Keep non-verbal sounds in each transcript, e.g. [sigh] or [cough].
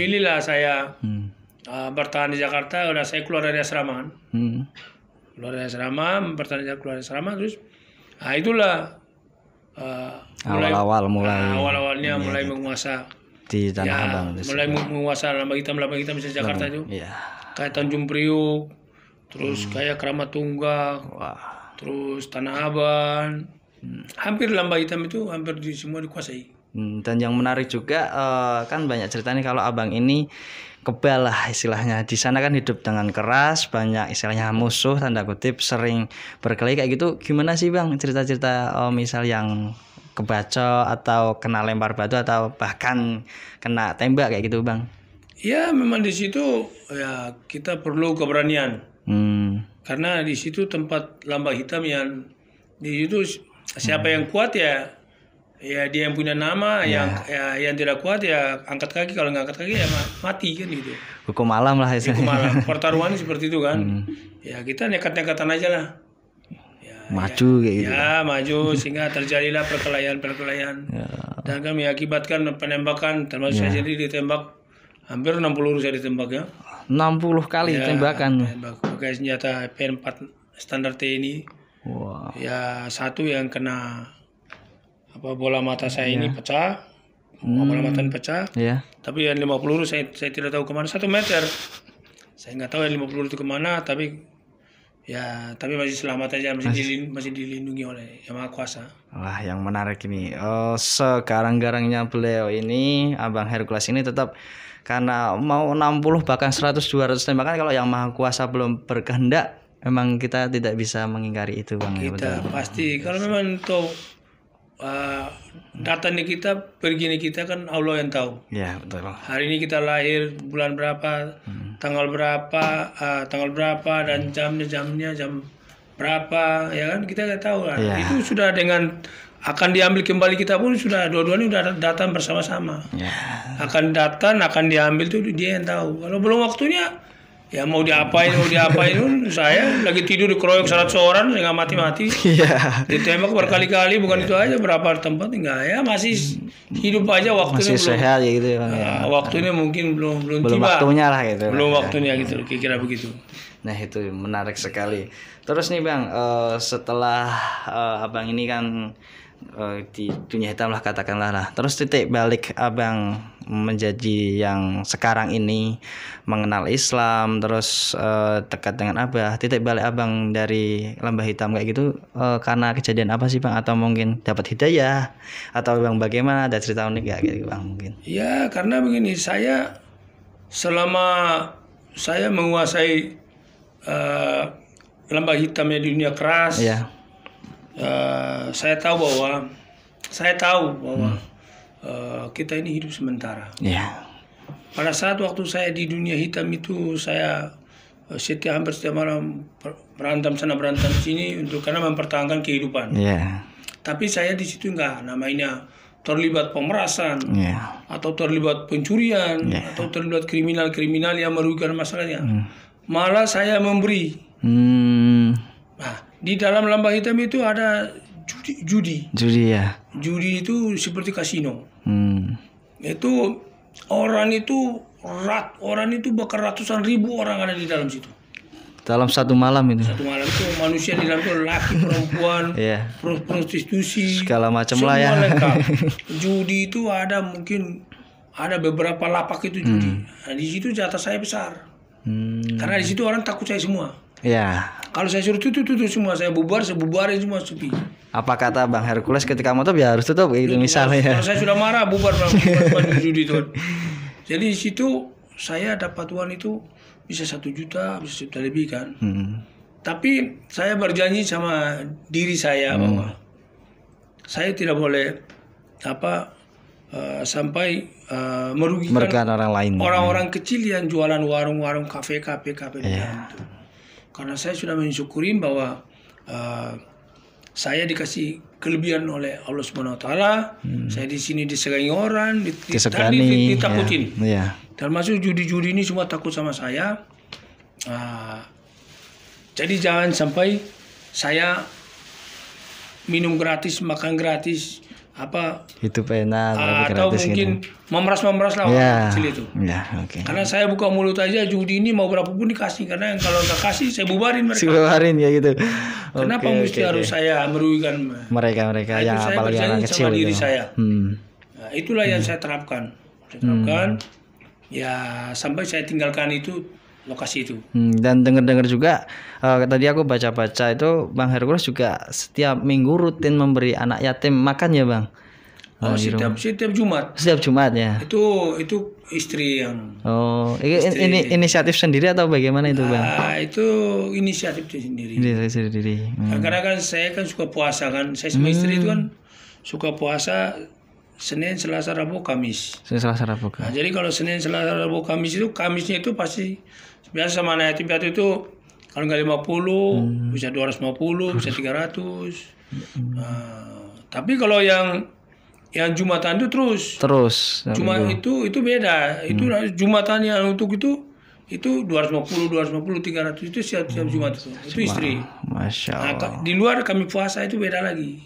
memilihlah saya hmm. uh, bertahan di Jakarta. Udah saya keluar dari asrama kan. Hmm. Keluar dari asrama, Jakarta keluar dari asrama terus. Nah itulah uh, awal-awal mulai, uh, awal-awalnya ya, mulai gitu. menguasai di Tanah ya, Abang. Mulai menguasai lama kita lama kita di Jakarta itu. Ya. Kayak Tanjung Priuk, terus hmm. kayak Keramat Tunggak, terus Tanah Abang. Hmm. Hampir lama hitam itu hampir di semua dikuasai. Hmm, dan yang menarik juga uh, kan banyak cerita nih kalau abang ini kebal lah istilahnya di sana kan hidup dengan keras banyak istilahnya musuh tanda kutip sering berkelahi kayak gitu gimana sih bang cerita-cerita oh misal yang kebaca atau kena lempar batu atau bahkan kena tembak kayak gitu bang? Ya memang di situ ya kita perlu keberanian hmm. karena di situ tempat lambang hitam yang di situ siapa hmm. yang kuat ya ya dia yang punya nama yeah. yang ya, yang tidak kuat ya angkat kaki kalau nggak angkat kaki ya mati kan gitu hukum malam lah ya hukum malam pertaruhan seperti itu kan hmm. ya kita nekat-nekatan aja lah ya, maju ya, kayak gitu ya maju sehingga terjadilah perkelahian-perkelahian ya. dan kami akibatkan penembakan termasuk ya. saya jadi ditembak hampir 60 saya ditembak ya 60 kali ya, tembakan tembak pakai senjata P4 standar T ini wow. ya satu yang kena apa bola mata saya ini iya. pecah hmm. bola mata ini pecah yeah. tapi yang 50 peluru saya saya tidak tahu kemana satu meter saya nggak tahu yang 50 peluru itu kemana tapi Ya, tapi masih selamat aja, masih, masih. Dilindungi, masih dilindungi oleh Yang Maha Kuasa. Wah, yang menarik ini. Oh, sekarang-garangnya beliau ini, Abang Hercules ini tetap karena mau 60 bahkan 100 200 tembakan kalau Yang Maha Kuasa belum berkehendak, memang kita tidak bisa mengingkari itu, Bang. Ya, kita ya, pasti kalau memang tahu uh, eh, datangnya kita, nikita kita kan Allah yang tahu. Ya betul. Hari ini kita lahir bulan berapa, hmm. tanggal berapa, uh, tanggal berapa dan hmm. jamnya jamnya jam berapa, ya kan kita nggak tahu kan. Ya. Itu sudah dengan akan diambil kembali kita pun sudah dua-duanya sudah datang bersama-sama. Ya. Akan datang, akan diambil itu dia yang tahu. Kalau belum waktunya Ya mau diapain, mau diapain pun [laughs] saya lagi tidur di dikeroyok seratus orang nggak mati-mati. Iya. Ditembak berkali-kali bukan iya. itu aja berapa tempat enggak ya masih hmm. hidup aja waktunya masih belum. sehat ya gitu ya. Nah, ya. waktunya mungkin belum belum, belum tiba. waktunya lah gitu. Belum ya. waktunya gitu kira-kira begitu. Nah itu menarik sekali. Terus nih bang, uh, setelah uh, abang ini kan Eh, di dunia hitam lah katakanlah lah terus titik balik abang menjadi yang sekarang ini mengenal Islam terus uh, dekat dengan abah titik balik abang dari lembah hitam kayak gitu uh, karena kejadian apa sih bang atau mungkin dapat hidayah atau bang bagaimana ada cerita unik gak gitu bang mungkin ya karena begini saya selama saya menguasai uh, lembah hitamnya di dunia keras ya Eh, saya tahu bahwa saya tahu bahwa hmm. uh, kita ini hidup sementara. Yeah. Pada saat waktu saya di dunia hitam itu saya eh, setiap hampir setiap malam berantem sana berantem sini untuk karena mempertahankan kehidupan. Yeah. Tapi saya di situ enggak namanya terlibat pemerasan yeah. atau terlibat pencurian yeah. atau terlibat kriminal-kriminal yang merugikan masalahnya. Mm. Malah saya memberi. Mm. Nah, di dalam lambang hitam itu ada judi. Judi, judi ya. Judi itu seperti kasino. Hmm. Itu orang itu rat orang itu bakal ratusan ribu orang ada di dalam situ. Dalam satu malam itu. Satu malam itu manusia di dalam itu laki perempuan, [laughs] yeah. prostitusi, segala macam lah ya. [laughs] judi itu ada mungkin ada beberapa lapak itu judi. Hmm. Nah, di situ jatah saya besar. Hmm. Karena di situ orang takut saya semua. Ya. Kalau saya suruh tutup tutup semua, saya bubar, saya bubarin semua sepi. Apa kata Bang Hercules ketika motor ya harus tutup gitu iya, misalnya. Kalau saya sudah marah bubar Bang, [laughs] bubar judi itu. Jadi di situ saya dapat uang itu bisa satu juta, bisa juta lebih kan. Hmm. Tapi saya berjanji sama diri saya hmm. bahwa saya tidak boleh apa uh, sampai uh, merugikan Mereka orang lain orang-orang kecil yang jualan warung-warung kafe kafe kafe yeah. Karena saya sudah mensyukuri bahwa uh, saya dikasih kelebihan oleh Allah Subhanahu wa taala. Hmm. Saya di sini disegani orang, ditakuti, ya. ditakutin. Yeah. Yeah. Termasuk judi-judi ini semua takut sama saya. Uh, jadi jangan sampai saya minum gratis, makan gratis, apa itu pena uh, atau gitu. mungkin memeras memeras lah yeah. kecil itu Yeah, okay. karena saya buka mulut aja judi ini mau berapapun dikasih karena yang kalau nggak kasih saya bubarin mereka [laughs] saya bubarin ya gitu kenapa okay, mesti okay, harus okay. saya merugikan mereka mereka nah, yang saya apalagi anak kecil sama itu. diri gitu. saya hmm. nah, itulah hmm. yang saya terapkan saya terapkan hmm. ya sampai saya tinggalkan itu lokasi itu. Hmm, dan dengar-dengar juga uh, tadi aku baca-baca itu Bang Hercules juga setiap minggu rutin memberi anak yatim makan ya Bang. Oh, oh gitu. setiap setiap Jumat. Setiap Jumat ya. Itu itu istri yang Oh, istri, ini inisiatif sendiri atau bagaimana itu, Bang? Ah, itu inisiatif sendiri. Inisiatif sendiri. Hmm. Karena kan saya kan suka puasa kan. Saya sama hmm. istri itu hmm. kan suka puasa Senin, Selasa, Rabu, Kamis. Senin, Selasa, Rabu. Kamis. Nah, jadi kalau Senin, Selasa, Rabu, Kamis itu Kamisnya itu pasti biasa sama anak yatim piatu itu kalau nggak 50 hmm. bisa 250 [laughs] bisa 300 hmm. nah, tapi kalau yang yang jumatan itu terus terus ya, cuma itu. itu itu beda itu hmm. jumatan yang untuk itu itu 250 250 300 itu siap siap hmm. jumat itu itu istri masya nah, allah nah, di luar kami puasa itu beda lagi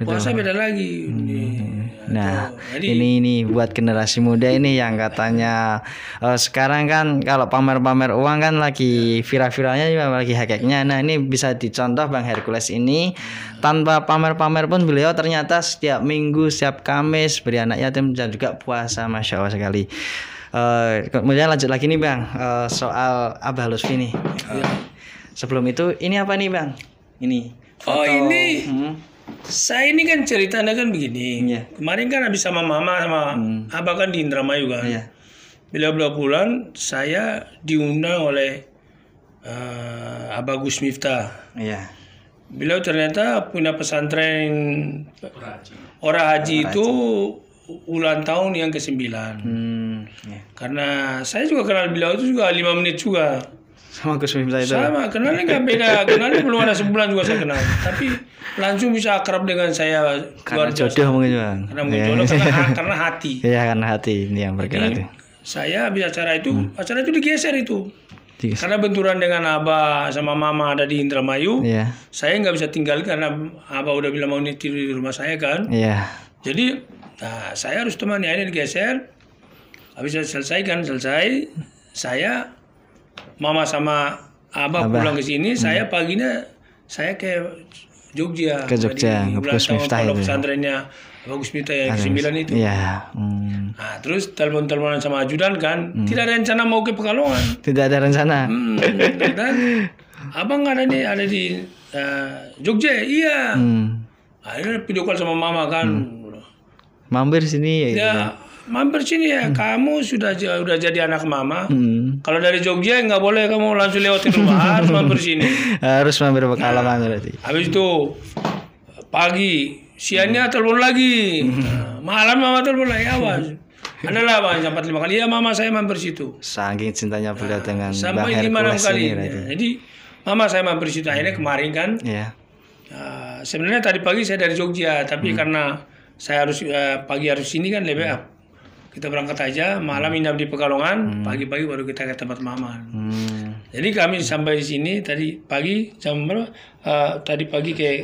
puasa beda, beda lagi hmm. hmm. Nah, nah Jadi, ini ini buat generasi muda ini yang katanya uh, sekarang kan kalau pamer-pamer uang kan lagi viral-viralnya juga lagi hakeknya. Nah, ini bisa dicontoh Bang Hercules ini tanpa pamer-pamer pun beliau ternyata setiap minggu, setiap Kamis beri anak yatim dan juga puasa Masya Allah sekali. Uh, kemudian lanjut lagi nih Bang uh, soal Abah Lutfi nih. Uh, sebelum itu ini apa nih Bang? Ini. Oh, foto, oh, ini. Hmm, saya ini kan ceritanya kan begini. Yeah. Kemarin kan habis sama mama sama hmm. abah kan di Indramayu kan. Yeah. Bila bulan pulang saya diundang oleh uh, Abah Gus Miftah. Yeah. Beliau ternyata punya pesantren orang Haji, itu Haji. ulang tahun yang ke-9. Hmm, yeah. Karena saya juga kenal beliau itu juga lima menit juga sama Gus Miftah itu sama kenalnya nggak beda [laughs] kenalnya belum ada sebulan juga saya kenal tapi langsung bisa akrab dengan saya karena jodoh mungkin bang karena mungkin yeah. jodoh iya. karena, hati. hati ya karena hati ini yang bergerak itu saya habis acara itu hmm. acara itu digeser itu Digeser. Karena benturan dengan Abah sama Mama ada di Indramayu, yeah. saya nggak bisa tinggal karena Abah udah bilang mau nitir di rumah saya kan. Yeah. Jadi, nah saya harus temani akhirnya digeser. Habis selesai kan selesai, saya mama sama abah, abah. pulang ke sini hmm. saya paginya saya ke Jogja ke Jogja Bagus Miftah itu ya. pesantrennya Bagus Miftah yang sembilan itu. Iya. Hmm. Nah, terus telepon-teleponan sama ajudan kan, hmm. tidak ada rencana mau ke Pekalongan. Tidak ada rencana. Hmm, dan abang ada di ada di uh, Jogja, iya. Hmm. Akhirnya video call sama mama kan. Hmm. Mampir sini ya. ya iya mampir sini ya. Hmm. Kamu sudah sudah jadi anak mama. Hmm. Kalau dari Jogja nggak boleh kamu langsung lewat rumah, [laughs] harus mampir sini. Harus mampir ke nah, berarti. Habis itu pagi siangnya hmm. telepon lagi. Hmm. Nah, malam mama telepon lagi awas. [laughs] ada lah bang empat lima kali ya mama saya mampir situ. Saking cintanya beliau nah, dengan sampai lima enam kali. Ini, ya. Jadi mama saya mampir situ akhirnya hmm. kemarin kan. Yeah. Iya. Uh, sebenarnya tadi pagi saya dari Jogja tapi hmm. karena saya harus uh, pagi harus sini kan lebih hmm kita berangkat aja malam hmm. inap di Pekalongan hmm. pagi-pagi baru kita ke tempat Mama hmm. jadi kami sampai di sini tadi pagi jam berapa uh, tadi pagi ke eh,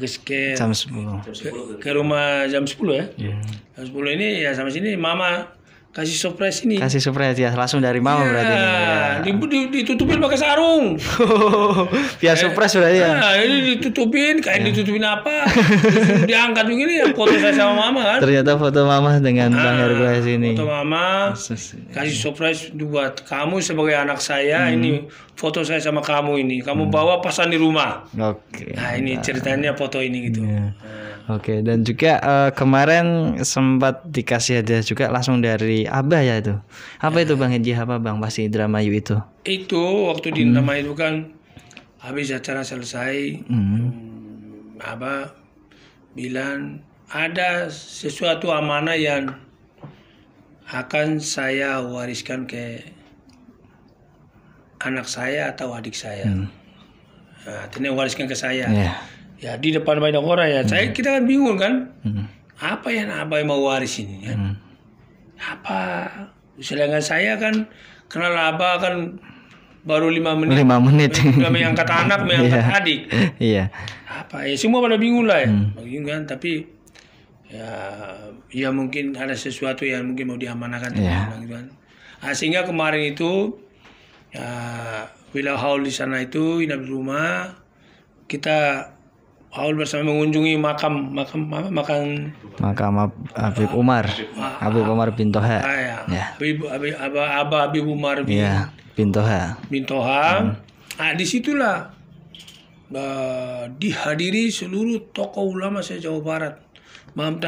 ke, ke ke, ke rumah jam 10 ya yeah. jam 10 ini ya sampai sini Mama Kasih surprise ini. Kasih surprise ya, langsung dari mama ya, berarti. Ini, ya. ditutupin pakai sarung. [laughs] Biar eh, surprise berarti ya. Nah, ini ditutupin, kayak ya. ditutupin apa? diangkat begini ya foto saya sama mama kan. Ternyata foto mama dengan nah, Bang Hercules ini. Foto mama. Ya. Kasih surprise buat kamu sebagai anak saya hmm. ini foto saya sama kamu ini. Kamu hmm. bawa pasan di rumah. Oke. Okay. Nah, ini ceritanya foto ini gitu. ya. Oke, dan juga uh, kemarin sempat dikasih aja juga langsung dari Abah ya itu. Apa ya. itu Bang Haji apa Bang pasti Yu itu? Itu waktu di hmm. drama itu kan habis acara selesai hmm. hmm apa bilang ada sesuatu amanah yang akan saya wariskan ke anak saya atau adik saya. Hmm. Nah, ini wariskan ke saya. Yeah ya di depan banyak orang ya. Hmm. Saya kita kan bingung kan. Hmm. Apa yang Abah mau ini ya? Hmm. Apa sedangkan saya kan kenal apa kan baru lima menit. Lima menit. Sudah kata anak, mengangkat [laughs] iya. yeah. adik. Iya. Yeah. Apa ya semua pada bingung lah ya. Hmm. Bingung kan tapi ya ya mungkin ada sesuatu yang mungkin mau diamanakan. yeah. Iya. gitu kan. Nah, sehingga kemarin itu ya wilayah haul di sana itu inap di rumah kita Paul bersama mengunjungi makam makam apa makam makam Habib Umar Habib Umar bin Toha ah, ya. ya. Habib Habib Aba, Aba Habib Umar bin, ya, bin Toha bin Toha hmm. nah disitulah dihadiri seluruh tokoh ulama se Jawa Barat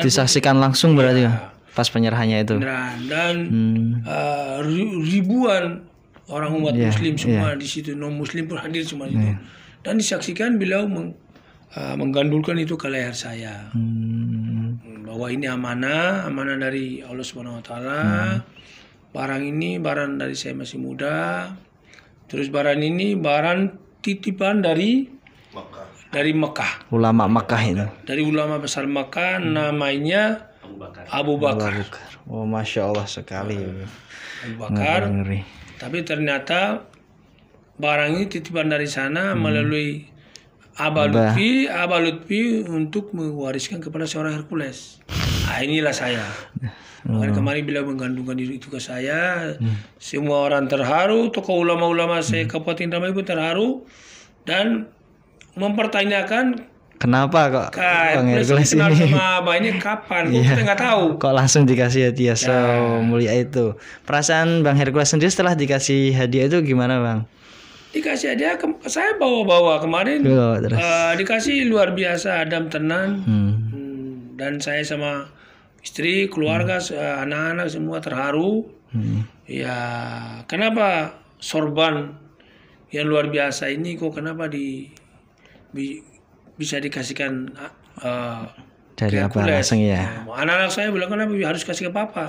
disaksikan langsung iya. berarti ya. pas penyerahannya itu dan hmm. ah, ribuan orang umat iya, muslim iya. semua di situ non muslim pun hadir semua itu dan disaksikan beliau Ah, menggandulkan itu ke leher saya. Hmm. Bahwa ini amanah, amanah dari Allah Subhanahu wa taala. Hmm. Barang ini barang dari saya masih muda. Terus barang ini barang titipan dari Mekah. Dari Mekah. Ulama Mekah ini Dari ulama besar Mekah hmm. namanya Abu Bakar. Abu Bakar. Abu Bakar. Oh, masya Allah sekali. Abu Bakar. Ngeri, ngeri. Tapi ternyata barang ini titipan dari sana hmm. melalui Abah Lutfi, Abah Lutfi untuk mewariskan kepada seorang Hercules. Nah, inilah saya. hmm. kemarin bila menggandungkan diri itu ke saya, hmm. semua orang terharu, tokoh ulama-ulama saya hmm. Kabupaten Damai pun terharu dan mempertanyakan kenapa kok Ka, Hercules, Hercules ini sama Abah ini kapan? Kok yeah. kita nggak tahu. Kok langsung dikasih hadiah so yeah. mulia itu. Perasaan Bang Hercules sendiri setelah dikasih hadiah itu gimana, Bang? dikasih dia ke, saya bawa-bawa kemarin Uh, dikasih luar biasa Adam tenang hmm. hmm dan saya sama istri keluarga hmm. anak-anak hmm. semua terharu hmm. ya kenapa sorban yang luar biasa ini kok kenapa di bisa dikasihkan uh, dari apa langsung ya nah, anak-anak saya bilang kenapa harus kasih ke papa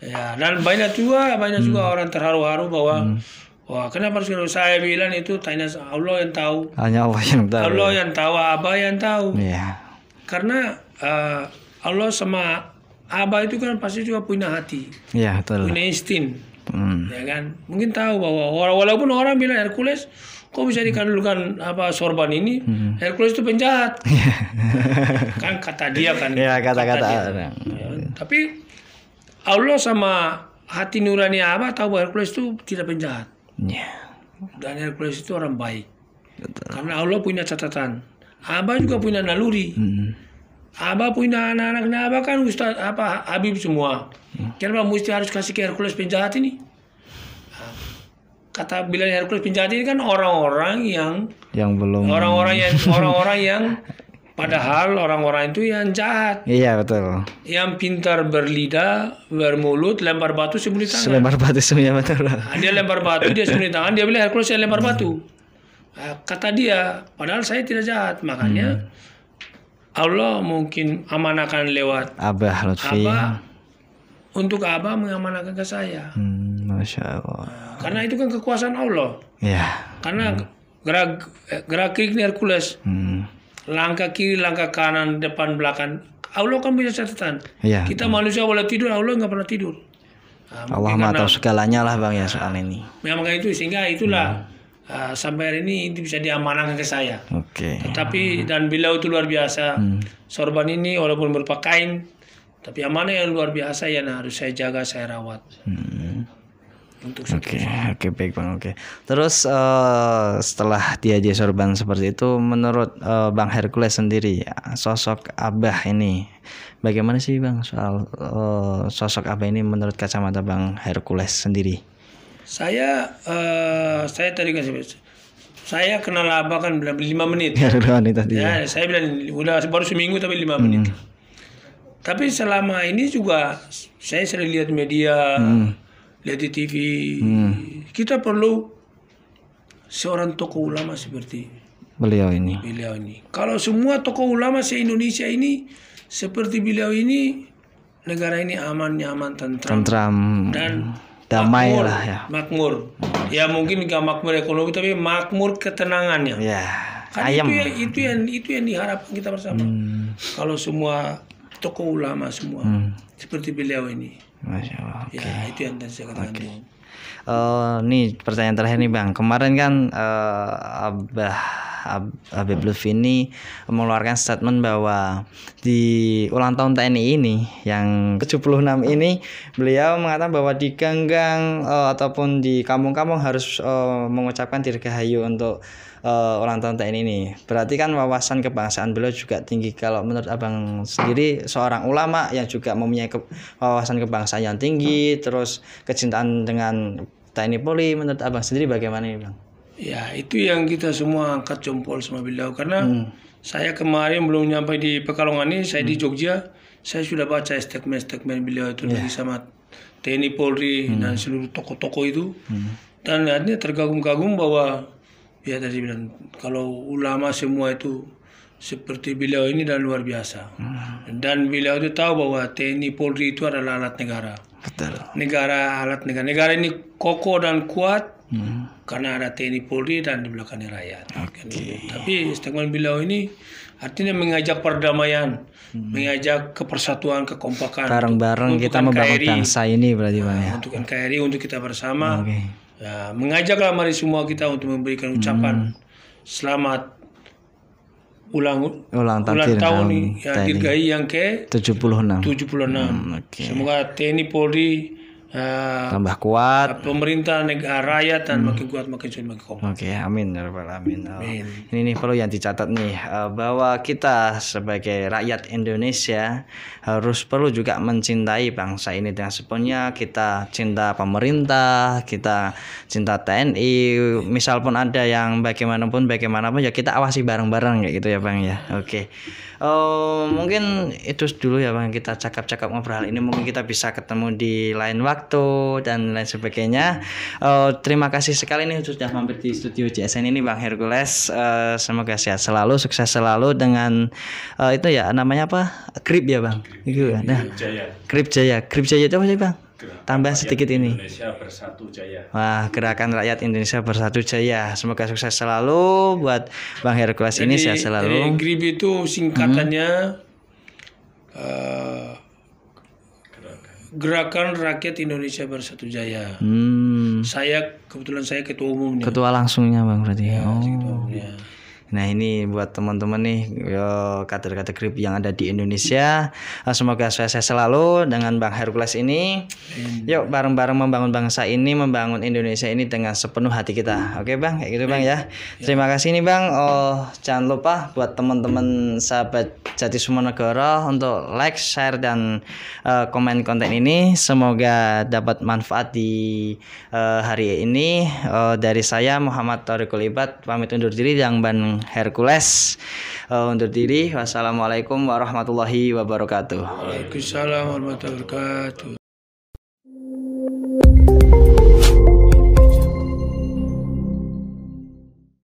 ya dan banyak juga banyak hmm. juga orang terharu-haru bahwa hmm Wah, kenapa harus kalau saya bilang itu tanya Allah yang tahu. Hanya Allah yang tahu. Allah yang tahu, Abah yang tahu. Iya. Karena uh, Allah sama Abah itu kan pasti juga punya hati. Iya, betul. Punya insting. Hmm. Ya kan? Mungkin tahu bahwa walaupun orang bilang Hercules kok bisa hmm. apa sorban ini hmm. Hercules itu penjahat iya. [laughs] kan kata dia kan yeah, kata-kata kata ya, kan? tapi Allah sama hati nurani Abah tahu bahwa Hercules itu tidak penjahat Ya. Dan Hercules itu orang baik. Betul. Karena Allah punya catatan. Aba juga punya naluri. Hmm. Abah punya anak-anak nah, Abah kan Ustaz apa Habib semua. Hmm. Kenapa mesti harus kasih ke Hercules penjahat ini? Kata bilang Hercules penjahat ini kan orang-orang yang yang belum orang-orang yang [laughs] orang-orang yang Padahal orang-orang itu yang jahat. Iya betul. Yang pintar berlidah, bermulut, lempar batu sembunyi tangan. Lempar batu sembunyi betul. Nah, dia lempar batu, dia sembunyi tangan, dia bilang Hercules saya lempar batu. Nah, kata dia, padahal saya tidak jahat. Makanya hmm. Allah mungkin amanakan lewat Abah Lutfi. Abah untuk Abah mengamanakan ke saya. Hmm, Masya Allah. Karena itu kan kekuasaan Allah. Iya. Karena hmm. gerak eh, gerak kiri Hercules. Hmm langkah kiri langkah kanan depan belakang Allah kan punya catatan ya, kita ya. manusia boleh tidur Allah nggak pernah tidur nah, Allah mah tahu segalanya lah bang ya soal ini Memang ya, itu sehingga itulah ya. uh, sampai hari ini itu bisa diamanahkan ke saya oke okay. tetapi ya. dan bila itu luar biasa hmm. sorban ini walaupun berpakaian tapi amanah yang luar biasa yang harus saya jaga saya rawat hmm oke okay, oke okay, baik bang oke okay. terus uh, setelah dia jadi sorban seperti itu menurut uh, bang Hercules sendiri sosok abah ini bagaimana sih bang soal uh, sosok abah ini menurut kacamata bang Hercules sendiri saya uh, saya tadi kasih saya kenal abah kan belum lima menit [laughs] lima menit tadi ya, ya, saya bilang udah baru seminggu tapi lima menit hmm. tapi selama ini juga saya sering lihat media hmm lihat di TV. Hmm. Kita perlu seorang tokoh ulama seperti beliau ini. Beliau ini. Kalau semua tokoh ulama se-Indonesia ini seperti beliau ini, negara ini aman nyaman tentram. Tentram. Dan damai makmur, lah ya. Makmur. Ya mungkin gak makmur ekonomi tapi makmur ketenangannya. Ya. Kan itu ya, itu yang itu yang diharapkan kita bersama. Hmm. Kalau semua tokoh ulama semua hmm. seperti beliau ini. Masya Allah. Ya, okay. itu yang saya katakan. Okay. Uh, eh, nih pertanyaan terakhir nih bang. Kemarin kan uh, Abah Ab, Habib Lutfi ini mengeluarkan statement bahwa di ulang tahun TNI ini yang ke-76 ini beliau mengatakan bahwa di ganggang uh, ataupun di kampung-kampung harus uh, mengucapkan dirgahayu untuk uh, eh, orang tahun TNI ini. Berarti kan wawasan kebangsaan beliau juga tinggi. Kalau menurut abang sendiri seorang ulama yang juga mempunyai ke wawasan kebangsaan yang tinggi, terus kecintaan dengan TNI Polri, menurut abang sendiri bagaimana ini bang? Ya itu yang kita semua angkat jempol sama beliau karena hmm. saya kemarin belum nyampe di Pekalongan ini, saya hmm. di Jogja, saya sudah baca statement-statement beliau itu yeah. dari ya. sama TNI Polri hmm. dan seluruh tokoh-tokoh itu hmm. dan akhirnya tergagum-gagum bahwa ya tadi bilang kalau ulama semua itu seperti beliau ini dan luar biasa. Hmm. Dan beliau itu tahu bahwa TNI Polri itu adalah alat negara. Betul. Negara alat negara. Negara ini kokoh dan kuat hmm. karena ada TNI Polri dan di belakangnya rakyat. Okay. Gitu. Tapi statement beliau ini artinya mengajak perdamaian, hmm. mengajak kepersatuan, kekompakan. Bareng-bareng kita membangun bangsa ini berarti Pak ya. Untuk NKRI untuk kita bersama. Okay Ya, mengajaklah mari semua kita untuk memberikan ucapan hmm. selamat ulang ulang, ulang tahun ya, TNI. yang ke 76. 76. Hmm, okay. Semoga TNI Polri uh, tambah kuat eh, pemerintah negara rakyat dan hmm. makin kuat makin sulit makin kuat Oke, okay, amin ya oh. amin. Ini nih perlu yang dicatat nih eh, bahwa kita sebagai rakyat Indonesia harus perlu juga mencintai bangsa ini dengan sepenuhnya kita cinta pemerintah, kita cinta TNI, misal pun ada yang bagaimanapun bagaimanapun ya kita awasi bareng-bareng kayak gitu ya Bang ya. Oke. Okay. Uh, mungkin itu dulu ya Bang kita cakap-cakap ngobrol ini mungkin kita bisa ketemu di lain waktu waktu dan lain sebagainya. Uh, terima kasih sekali nih sudah mampir di studio JSN ini Bang Hercules. Uh, semoga sehat selalu, sukses selalu dengan uh, itu ya namanya apa? Krip ya Bang. Itu ya. nah. Jaya. Krip Jaya. Krip Jaya itu apa sih Bang? tambah sedikit ini. Jaya. Wah, Gerakan Rakyat Indonesia Bersatu Jaya. Semoga sukses selalu buat Bang Hercules ini sehat selalu. Jadi GRIP itu singkatannya hmm. uh, Gerakan Rakyat Indonesia Bersatu Jaya. Hmm. Saya kebetulan saya ketua umumnya. Ketua langsungnya bang berarti. Ya, oh. Ketua umumnya. Nah ini buat teman-teman nih kader-kader grip yang ada di Indonesia. Eh, semoga sukses selalu dengan Bang Hercules ini. Yuk bareng-bareng membangun bangsa ini, membangun Indonesia ini dengan sepenuh hati kita. Oke Bang, kayak gitu Bang ya? ya. Terima kasih nih Bang. Oh jangan lupa buat teman-teman sahabat Jati Sumonegoro untuk like, share dan uh, komen konten ini. Semoga dapat manfaat di uh, hari ini uh, dari saya Muhammad Torikul Ibad pamit undur diri yang ban Hercules uh, undur diri. Wassalamualaikum warahmatullahi wabarakatuh. Waalaikumsalam warahmatullahi wabarakatuh.